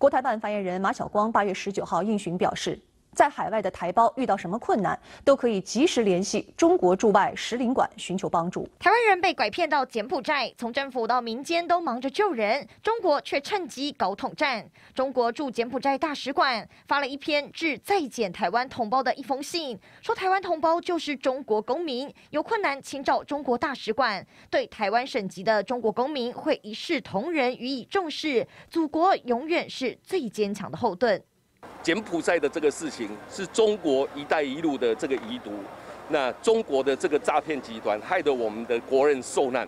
国台办发言人马晓光八月十九号应询表示。在海外的台胞遇到什么困难，都可以及时联系中国驻外使领馆寻求帮助。台湾人被拐骗到柬埔寨，从政府到民间都忙着救人，中国却趁机搞统战。中国驻柬埔寨大使馆发了一篇致在柬台湾同胞的一封信，说台湾同胞就是中国公民，有困难请找中国大使馆，对台湾省级的中国公民会一视同仁，予以重视。祖国永远是最坚强的后盾。柬埔寨的这个事情是中国“一带一路”的这个遗毒，那中国的这个诈骗集团害得我们的国人受难。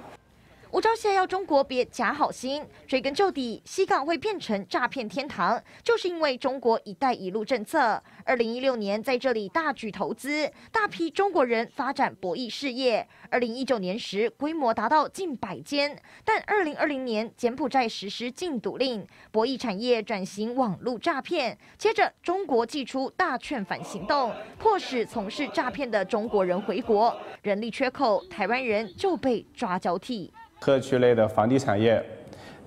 吴钊燮要中国别假好心，追根究底，西港会变成诈骗天堂，就是因为中国“一带一路”政策。二零一六年在这里大举投资，大批中国人发展博弈事业。二零一九年时，规模达到近百间，但二零二零年柬埔寨实施禁赌令，博弈产业转型网络诈骗。接着，中国祭出大劝返行动，迫使从事诈骗的中国人回国，人力缺口，台湾人就被抓交替。特区内的房地产业、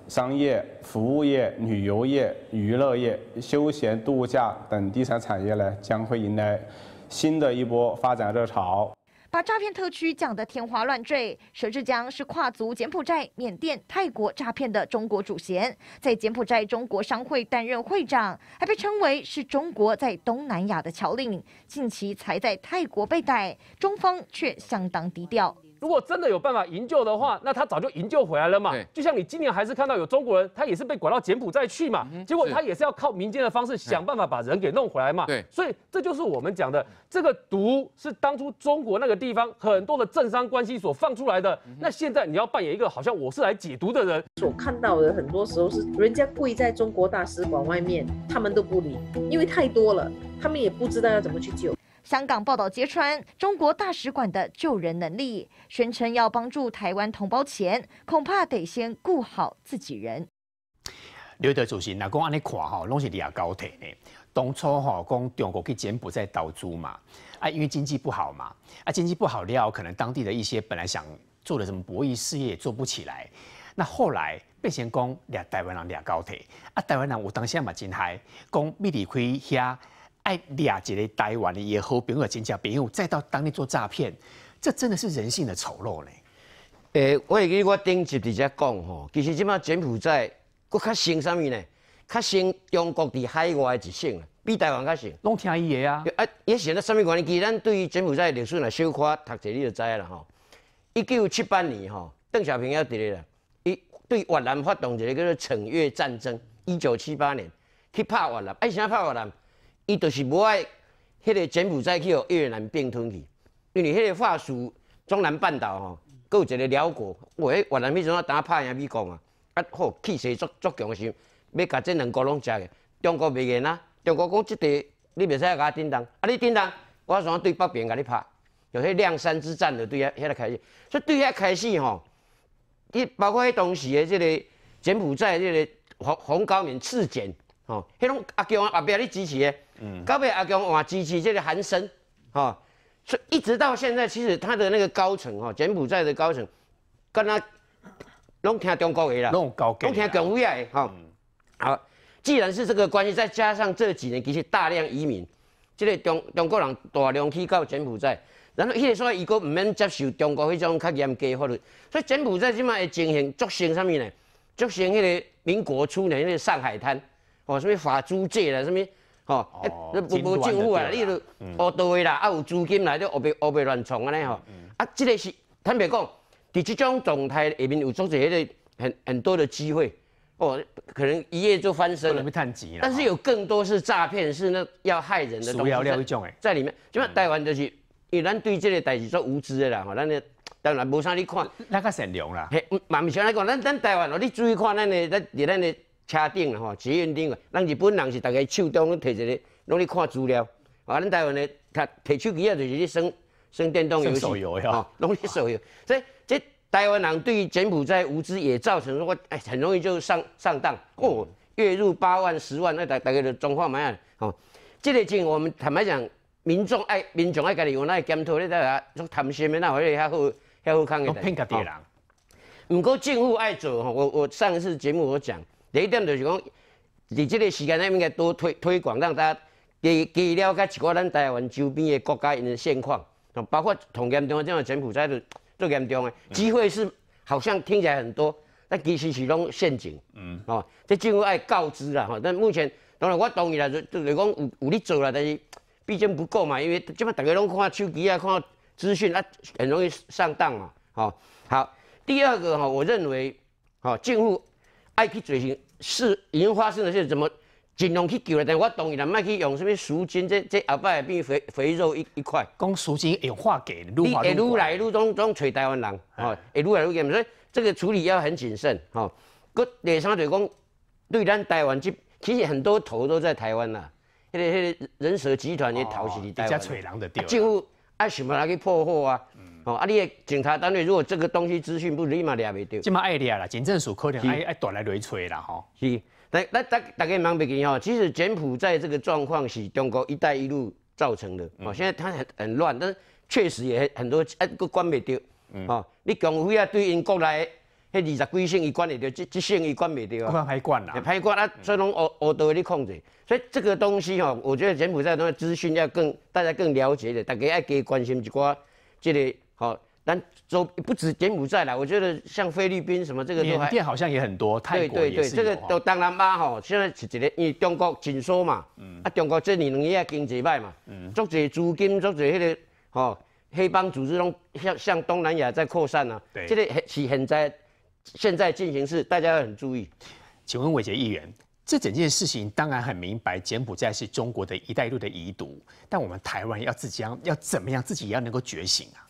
商业、服务业、旅游业、娱乐业、休闲度假等地产产业呢，将会迎来新的一波发展热潮。把诈骗特区讲得天花乱坠，佘志江是跨足柬埔寨、缅甸、泰国诈骗的中国主嫌，在柬埔寨中国商会担任会长，还被称为是中国在东南亚的侨领。近期才在泰国被逮，中方却相当低调。如果真的有办法营救的话，那他早就营救回来了嘛。对，就像你今年还是看到有中国人，他也是被拐到柬埔寨去嘛，结果他也是要靠民间的方式想办法把人给弄回来嘛。对，所以这就是我们讲的，这个毒是当初中国那个地方很多的政商关系所放出来的。那现在你要扮演一个好像我是来解毒的人，所看到的很多时候是人家跪在中国大使馆外面，他们都不理，因为太多了，他们也不知道要怎么去救。香港报道揭穿中国大使馆的救人能力，宣称要帮助台湾同胞前，恐怕得先顾好自己人。刘德主席，那讲安尼看吼，拢是聊高铁的。当初吼讲中国去柬埔寨投资嘛，啊，因为经济不好嘛，啊，经济不好了，可能当地的一些本来想做的什么博弈事业也做不起来。那后来被贤公掠台湾人掠高铁，啊，台湾人有当西嘛真嗨，讲密离开遐。掠俩个台湾的也好，朋友讲新朋友，再到当地做诈骗，这真的是人性的丑陋呢。诶，我也跟我顶集直者讲吼，其实即摆柬埔寨搁较兴啥物呢？较兴中国伫海外一性比台湾较兴。拢听伊个啊！啊，也是那啥物原因？其实咱对于柬埔寨历史来小看，读下你就知啦吼。一九七八年吼，邓小平要伫咧啦，伊对越南发动一个叫做“惩越战争”。一九七八年去拍越南，哎，啥拍越南？伊就是无爱，迄个柬埔寨去哦，越南并吞去，因为迄个法属中南半岛吼，佫有一个辽国，哇，越南迄阵啊，当拍赢美国啊，啊，好气势足足强时，是，要甲即两国拢食去，中国袂瘾啊，中国讲即地你袂使甲我顶当，啊，你顶当，我啊对北边甲你拍，就迄亮山之战就对啊，遐来开始，所以对遐开始吼，伊包括迄当时的即个柬埔寨即个洪洪高明刺柬。哦，迄种阿强阿伯咧支持诶，嗯，到尾阿强换支持，即个韩生，吼，所以一直到现在，其实他的那个高层，吼，柬埔寨的高层，跟他拢听中国个啦，拢听中国诶，吼，好，既然是这个关系，再加上这几年其实大量移民，即个中中国人大量去到柬埔寨，然后迄个所以伊阁毋免接受中国迄种较严格法律，所以柬埔寨即卖会进行足成啥物呢？足成迄个民国初年迄个上海滩。哦，什么法租借啦，什么哦，无无政府啊，你都哦，涂位啦，啊有资金来哦，胡哦胡乱创安尼吼，啊，这个是坦白讲，伫即种状台下面有中侪迄个很很多的机会，哦，可能一夜就翻身，但是有更多是诈骗，是那要害人的，种在里面，就嘛台湾就是，你咱对这个代志做无知的啦，吼，咱的当然无啥你看，那个善良啦，慢慢上来讲，咱咱台湾，你注意看，咱的咱的咱的。车顶吼，捷运顶个，咱日本人是大家手中摕一个，拢咧看资料。啊，咱台湾咧，摕摕手机啊，就是咧耍耍电动游戏，啊，拢咧手游。所以，这台湾人对柬埔寨无知，也造成说，哎，很容易就上上当。哦，月入八万、十万，那大大家就装好买啊。哦，这个钱我们坦白讲，民众爱民众爱家你用那个监督，你啊，种贪心的那？会者较好较好看的。骗假的人。不过，政府爱做吼，我我上一次节目我讲。第一点就是讲，伫这个时间内面，该多推推广，让大家多多了解一个咱台湾周边的国家因的现况，包括同严重啊，种柬埔寨的最严重的机会是好像听起来很多，但其实是拢陷阱。嗯，哦，这政府爱告知啦，吼，但目前当然我同意啦，就就讲有有咧做啦，但是毕竟不够嘛，因为即摆大家拢看手机啊，看资讯啊，很容易上当嘛。好，好，第二个哈，我认为，哦，政府爱去追型。是已经发生的事，怎么尽量去救了？但我同意啦，卖去用什么赎金？这这阿伯变肥肥肉一一块。讲赎金有化解，会愈来愈种种找台湾人，哦，会愈来愈严，所以这个处理要很谨慎，吼。佮第三条讲，对咱台湾，即其实很多头都在台湾啦，迄个迄人蛇集团也逃是伫台湾，几乎爱甚么来去破获啊。哦，啊，你个警察单位，如果这个东西资讯不立马抓袂到，即马爱抓啦，警政署可能爱爱带来来吹啦，吼。是，但、但、大大家忙袂记吼，其实柬埔寨这个状况是中国“一带一路”造成的，哦，现在它很很乱，但是确实也很多，哎，佫管袂到，哦，你共匪啊对因国内迄二十几姓省，伊管会到，即即省伊管袂到，管歹管啦，歹管，啊，所以拢学恶道咧控制。所以这个东西吼，我觉得柬埔寨这个资讯要更大家更了解的，大家爱加关心一寡，即个。好，但不止柬埔寨啦，我觉得像菲律宾什么这个都还缅甸好像也很多，泰国也是。对对对，这个都当然嘛吼，现在这个，因为中国紧缩嘛，啊中国这里两业经济歹嘛，嗯，足侪资金足侪迄个吼黑帮组织拢向向东南亚在扩散对，这个很很在现在进行式，大家要很注意。请问伟杰议员，这整件事情当然很明白，柬埔寨是中国的一带一路的遗毒，但我们台湾要自己要怎么样自己要能够觉醒啊？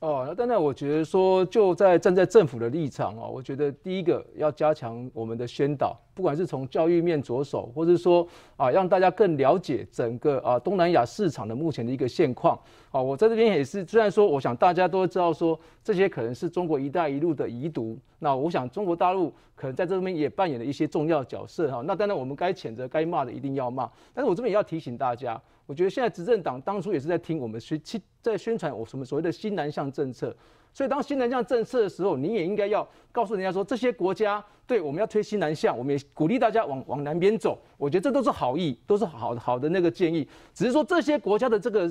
哦，那当然，我觉得说，就在站在政府的立场啊，我觉得第一个要加强我们的宣导。不管是从教育面着手，或者是说啊，让大家更了解整个啊东南亚市场的目前的一个现况啊，我在这边也是，虽然说我想大家都知道说这些可能是中国“一带一路”的遗毒，那我想中国大陆可能在这边也扮演了一些重要角色哈。那当然，我们该谴责、该骂的一定要骂，但是我这边也要提醒大家，我觉得现在执政党当初也是在听我们宣在宣传我什么所谓的“新南向政策”。所以，当西南向政策的时候，你也应该要告诉人家说，这些国家对我们要推西南向，我们也鼓励大家往往南边走。我觉得这都是好意，都是好好的那个建议。只是说这些国家的这个。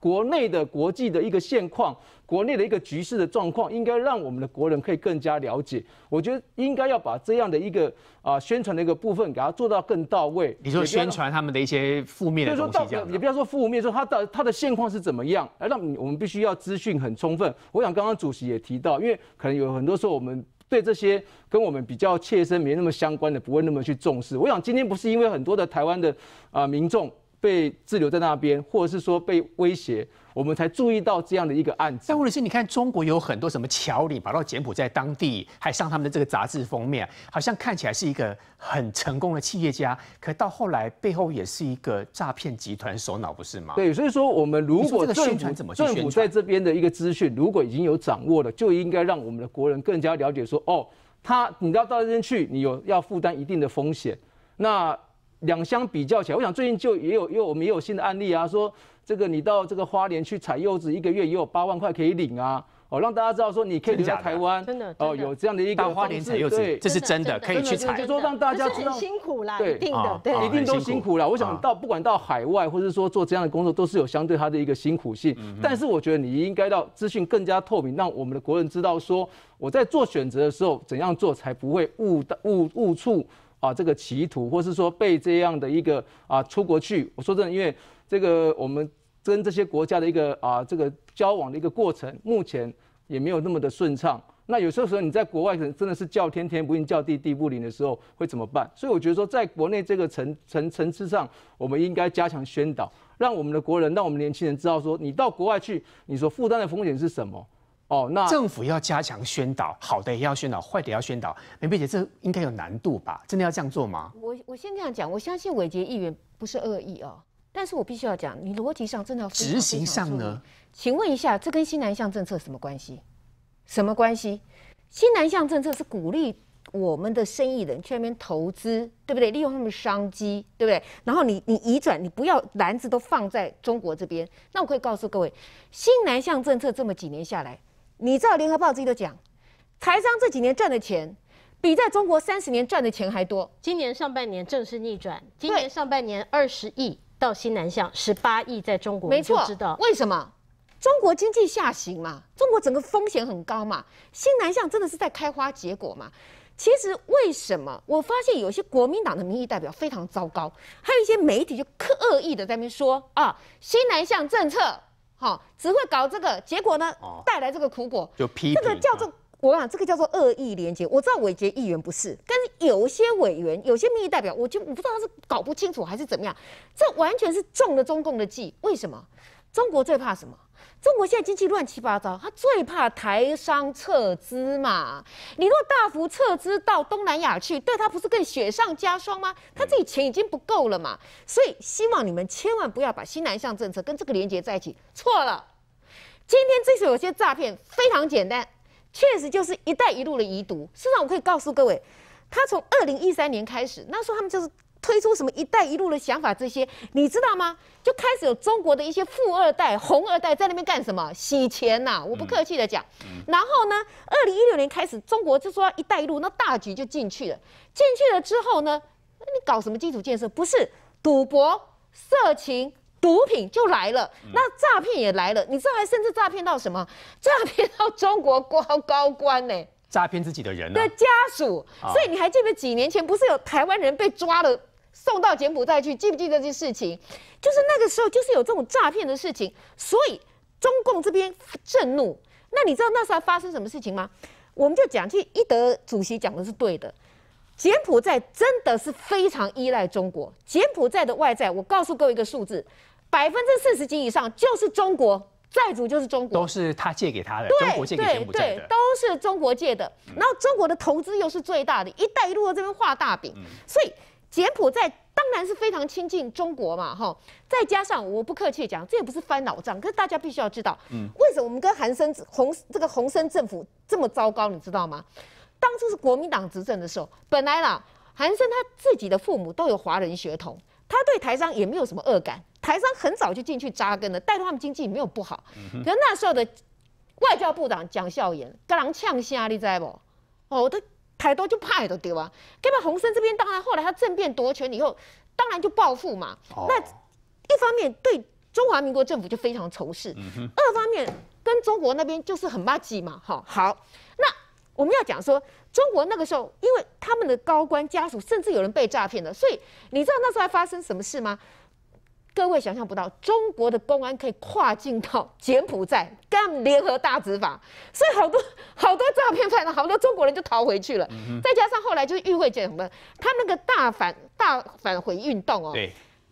国内的国际的一个现况，国内的一个局势的状况，应该让我们的国人可以更加了解。我觉得应该要把这样的一个啊宣传的一个部分，给它做到更到位。你说宣传他们的一些负面的东西，这样也不要说负面，说他的他的现况是怎么样，哎，让我们必须要资讯很充分。我想刚刚主席也提到，因为可能有很多时候我们对这些跟我们比较切身没那么相关的，不会那么去重视。我想今天不是因为很多的台湾的啊民众。被滞留在那边，或者是说被威胁，我们才注意到这样的一个案子。但或者是，你看中国有很多什么侨岭跑到柬埔寨当地，还上他们的这个杂志封面，好像看起来是一个很成功的企业家。可到后来背后也是一个诈骗集团首脑，不是吗？对，所以说我们如果政府政府在这边的一个资讯，如果已经有掌握了，就应该让我们的国人更加了解说，哦，他你要到那边去，你有要负担一定的风险。那两相比较起来，我想最近就也有，因为我们也有新的案例啊，说这个你到这个花莲去采柚子，一个月也有八万块可以领啊，哦，让大家知道说你可以留在台湾，真的哦，有这样的一个花莲采柚子，这是真的，可以去采。就说让大家知道辛苦啦，对，一定都辛苦啦。我想到不管到海外，或是说做这样的工作，都是有相对它的一个辛苦性。但是我觉得你应该到资讯更加透明，让我们的国人知道说我在做选择的时候，怎样做才不会误误误触。啊，这个歧途，或是说被这样的一个啊出国去，我说真的，因为这个我们跟这些国家的一个啊这个交往的一个过程，目前也没有那么的顺畅。那有时候时候你在国外可能真的是叫天天不应，叫地地不灵的时候，会怎么办？所以我觉得说，在国内这个层层层次上，我们应该加强宣导，让我们的国人，让我们年轻人知道说，你到国外去，你所负担的风险是什么。哦，那政府要加强宣导，好的也要宣导，坏的也要宣导。美碧姐，这应该有难度吧？真的要这样做吗？我我先这样讲，我相信伟杰议员不是恶意哦，但是我必须要讲，你逻辑上真的要执行上呢？请问一下，这跟新南向政策什么关系？什么关系？新南向政策是鼓励我们的生意人去那边投资，对不对？利用他们的商机，对不对？然后你你移转，你不要篮子都放在中国这边。那我可以告诉各位，新南向政策这么几年下来。你知道联合报自己都讲，台商这几年赚的钱，比在中国三十年赚的钱还多。今年上半年正式逆转，今年上半年二十亿到新南向，十八亿在中国。没错，知道为什么？中国经济下行嘛，中国整个风险很高嘛，新南向真的是在开花结果嘛。其实为什么？我发现有些国民党的民意代表非常糟糕，还有一些媒体就刻意的在那边说啊，新南向政策。好，只会搞这个，结果呢，带来这个苦果。就批这个叫做，我讲这个叫做恶意连结。我知道伟杰议员不是，跟有些委员、有些民意代表，我就我不知道他是搞不清楚还是怎么样，这完全是中了中共的计。为什么？中国最怕什么？中国现在经济乱七八糟，他最怕台商撤资嘛。你若大幅撤资到东南亚去，对他不是更雪上加霜吗？他这钱已经不够了嘛。所以希望你们千万不要把西南向政策跟这个连接在一起，错了。今天这次有些诈骗非常简单，确实就是“一带一路”的遗毒。事实上，我可以告诉各位，他从二零一三年开始，那时候他们就是。推出什么“一带一路”的想法，这些你知道吗？就开始有中国的一些富二代、红二代在那边干什么？洗钱呐！我不客气的讲。然后呢，二零一六年开始，中国就说一带一路”，那大局就进去了。进去了之后呢，你搞什么基础建设？不是赌博、色情、毒品就来了，那诈骗也来了。你知道还甚至诈骗到什么？诈骗到中国高高官呢？诈骗自己的人的家属。所以你还记得几年前不是有台湾人被抓了？送到柬埔寨去，记不记得这事情？就是那个时候，就是有这种诈骗的事情，所以中共这边震怒。那你知道那时候发生什么事情吗？我们就讲，去一德主席讲的是对的。柬埔寨真的是非常依赖中国。柬埔寨的外债，我告诉各位一个数字，百分之四十几以上就是中国债主，就是中国。都是他借给他的，中国借给柬埔寨的，都是中国借的。然后中国的投资又是最大的，一带一路的这边画大饼，所以。柬埔寨当然是非常亲近中国嘛，哈！再加上我不客气讲，这也不是翻老账，可是大家必须要知道，嗯，为什么我们跟韩生洪这个洪生政府这么糟糕，你知道吗？当初是国民党执政的时候，本来啦，韩生他自己的父母都有华人血统，他对台商也没有什么恶感，台商很早就进去扎根了，带动他们经济没有不好。可是那时候的外交部长蒋孝严跟人呛虾，你知道不？哦，他台独就派都丢啊，对吧？洪森这边当然后来他政变夺权以后，当然就报复嘛。那一方面对中华民国政府就非常仇视，二方面跟中国那边就是很拉挤嘛。哈，好，那我们要讲说，中国那个时候，因为他们的高官家属甚至有人被诈骗了，所以你知道那时候还发生什么事吗？各位想象不到，中国的公安可以跨境到柬埔寨干联合大执法，所以好多好多诈骗犯、好多中国人就逃回去了。再加上后来就是与会者什么，他那个大反大反回运动哦。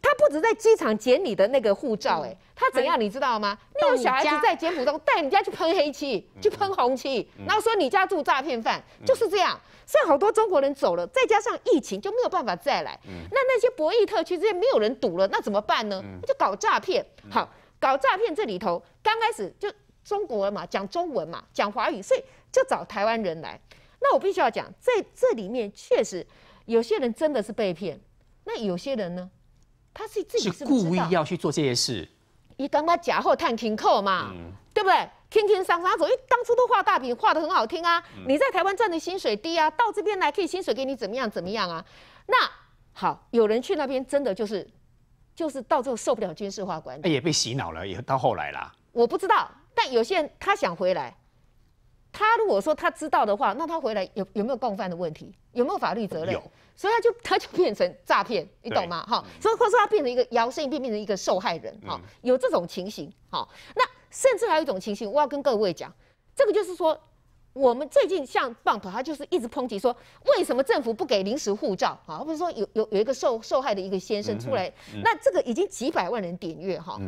他不止在机场捡你的那个护照，哎，他怎样你知道吗？那种小孩子在柬埔寨带人家去喷黑漆，去喷红漆，然后说你家住诈骗犯，就是这样。现在好多中国人走了，再加上疫情就没有办法再来，那那些博弈特区这些没有人赌了，那怎么办呢？就搞诈骗，好搞诈骗。这里头刚开始就中国人嘛，讲中文嘛，讲华语，所以就找台湾人来。那我必须要讲，在这里面确实有些人真的是被骗，那有些人呢？他是自己是故意要去做这些事，你刚他假货探听课嘛，对不对？天天上上走，因为当初都画大饼，画的很好听啊。你在台湾赚的薪水低啊，到这边来可以薪水给你怎么样怎么样啊？那好，有人去那边真的就是，就是到最后受不了军事化管理，也被洗脑了，也到后来啦。我不知道，但有些人他想回来，他如果说他知道的话，那他回来有有没有共犯的问题？有没有法律责任？有。所以他就他就变成诈骗，你懂吗？哈，所以他说他变成一个摇身一变变成一个受害人，哈，有这种情形，哈。那甚至还有一种情形，我要跟各位讲，这个就是说，我们最近像棒头，他就是一直抨击说，为什么政府不给临时护照？啊，或者说有有有一个受受害的一个先生出来，那这个已经几百万人点阅哈。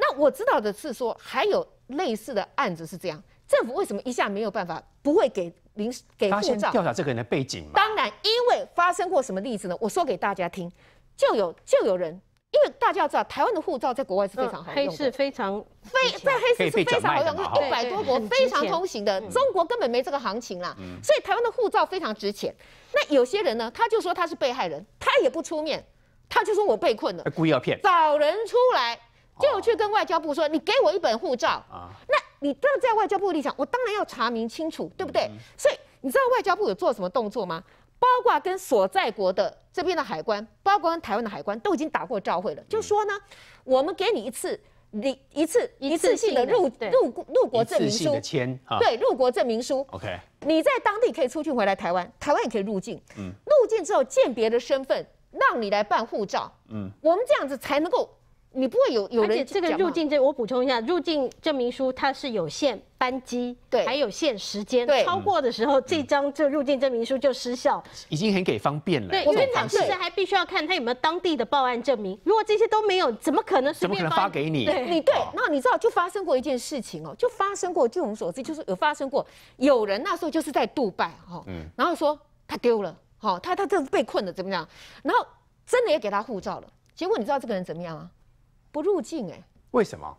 那我知道的是说，还有类似的案子是这样。政府为什么一下没有办法，不会给临时给护照调查这个人的背景？当然，因为发生过什么例子呢？我说给大家听，就有就有人，因为大家要知道，台湾的护照在国外是非常好用的，是非常非在黑市是非常好用，一百多国非常通行的。中国根本没这个行情啦，所以台湾的护照非常值钱。那有些人呢，他就说他是被害人，他也不出面，他就说我被困了，故意要骗，找人出来就去跟外交部说，你给我一本护照啊？那。你要在外交部立场，我当然要查明清楚，对不对？所以你知道外交部有做什么动作吗？包括跟所在国的这边的海关，包括跟台湾的海关都已经打过照会了，就说呢，我们给你一次、你一次、一次性的入入入国证明书，对，入国证明书。OK，你在当地可以出境回来台湾，台湾也可以入境。嗯，入境之后鉴别的身份，让你来办护照。嗯，我们这样子才能够。你不会有有人，而且这个入境证，我补充一下，入境证明书它是有限班机，对，还有限时间，对，超过的时候，这张这入境证明书就失效。已经很给方便了，对，因为同时还必须要看他有没有当地的报案证明，如果这些都没有，怎么可能随便发给你？你对，然后你知道就发生过一件事情哦，就发生过，据我们所知，就是有发生过有人那时候就是在杜拜哈，嗯，然后说他丢了，哈，他他这被困了怎么样？然后真的也给他护照了，结果你知道这个人怎么样啊？不入境哎？为什么？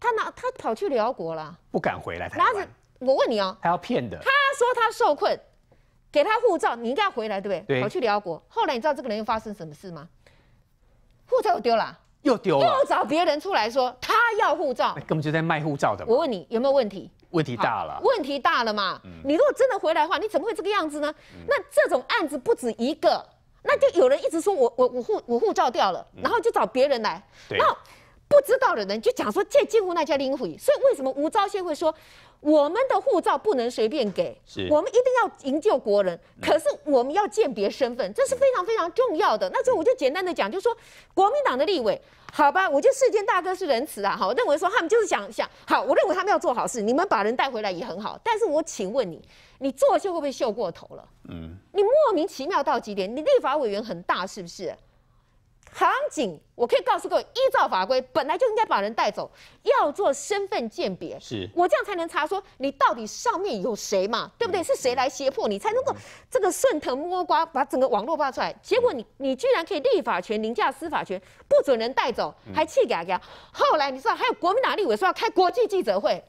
他拿他跑去辽国了，不敢回来台湾。拿着我问你哦，他要骗的。他说他受困，给他护照，你应该要回来对不对？跑去辽国，后来你知道这个人又发生什么事吗？护照又丢了，又丢，了，又找别人出来说他要护照，根本就在卖护照的。我问你有没有问题？问题大了，问题大了嘛？你如果真的回来的话，你怎么会这个样子呢？那这种案子不止一个。那就有人一直说我我我护我护照掉了，然后就找别人来。不知道的人就讲说借近乎那家的回，所以为什么吴钊燮会说我们的护照不能随便给？我们一定要营救国人，可是我们要鉴别身份，这是非常非常重要的。那这我就简单的讲，就说国民党的立委，好吧，我就世间大哥是仁慈啊，好，我认为说他们就是想想好，我认为他们要做好事，你们把人带回来也很好。但是我请问你，你作秀会不会秀过头了？嗯，你莫名其妙到极点，你立法委员很大是不是？刑警，我可以告诉各位，依照法规，本来就应该把人带走，要做身份鉴别，是我这样才能查说你到底上面有谁嘛，对不对？是谁来胁迫你？才能够这个顺藤摸瓜把整个网络扒出来。结果你你居然可以立法权凌驾司法权，不准人带走，还气人家。后来你知道还有国民党立委说要开国际记者会，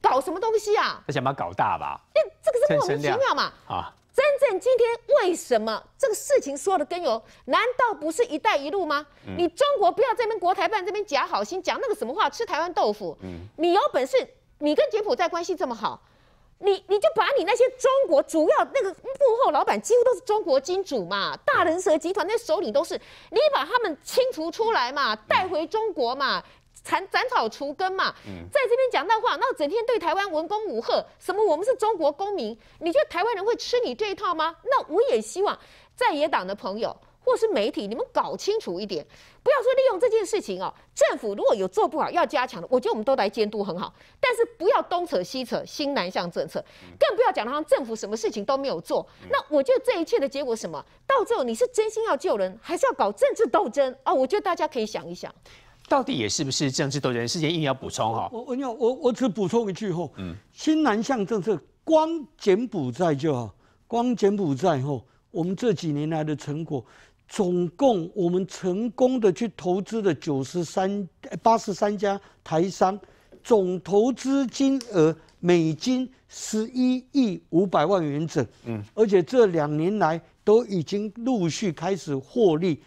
搞什么东西啊？他想把它搞大吧？那这个是莫名其妙嘛？啊。真正今天为什么这个事情说的根有？难道不是“一带一路”吗？你中国不要这边国台办这边假好心讲那个什么话，吃台湾豆腐。你有本事，你跟柬埔寨关系这么好，你你就把你那些中国主要那个幕后老板，几乎都是中国金主嘛，大仁蛇集团那首领都是，你把他们清除出来嘛，带回中国嘛。斩草除根嘛，在这边讲大话，那整天对台湾文攻武赫，什么我们是中国公民，你觉得台湾人会吃你这一套吗？那我也希望在野党的朋友或是媒体，你们搞清楚一点，不要说利用这件事情哦。政府如果有做不好要加强的，我觉得我们都来监督很好。但是不要东扯西扯新南向政策，更不要讲他政府什么事情都没有做。那我觉得这一切的结果什么？到最后你是真心要救人，还是要搞政治斗争啊？我觉得大家可以想一想。到底也是不是政治多争？事先一定要补充哈。我我我我只补充一句后，嗯，新南向政策光柬埔寨就好，光柬埔寨后，我们这几年来的成果，总共我们成功的去投资的九十三八十三家台商，总投资金额美金十一亿五百万元整，嗯，而且这两年来。都已经陆续开始获利，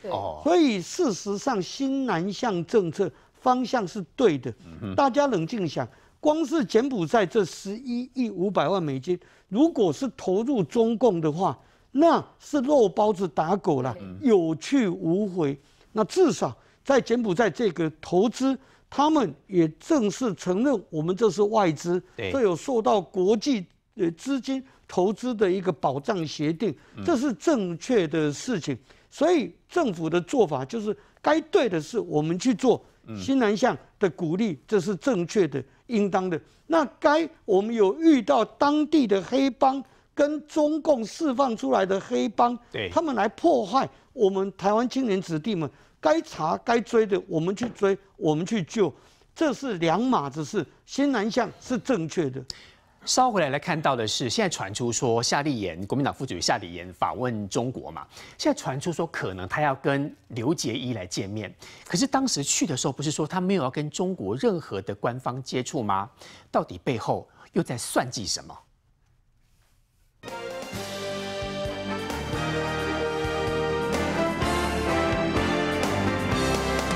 所以事实上新南向政策方向是对的。大家冷静想，光是柬埔寨这十一亿五百万美金，如果是投入中共的话，那是肉包子打狗了，有去无回。那至少在柬埔寨这个投资，他们也正式承认我们这是外资，这有受到国际呃资金。投资的一个保障协定，这是正确的事情。所以政府的做法就是该对的事我们去做。新南向的鼓励，这是正确的、应当的。那该我们有遇到当地的黑帮跟中共释放出来的黑帮，对他们来破坏我们台湾青年子弟们，该查、该追的，我们去追，我们去救，这是两码子事。新南向是正确的。捎回来来看到的是，现在传出说夏立言国民党副主席夏立言访问中国嘛，现在传出说可能他要跟刘杰一来见面，可是当时去的时候不是说他没有要跟中国任何的官方接触吗？到底背后又在算计什么？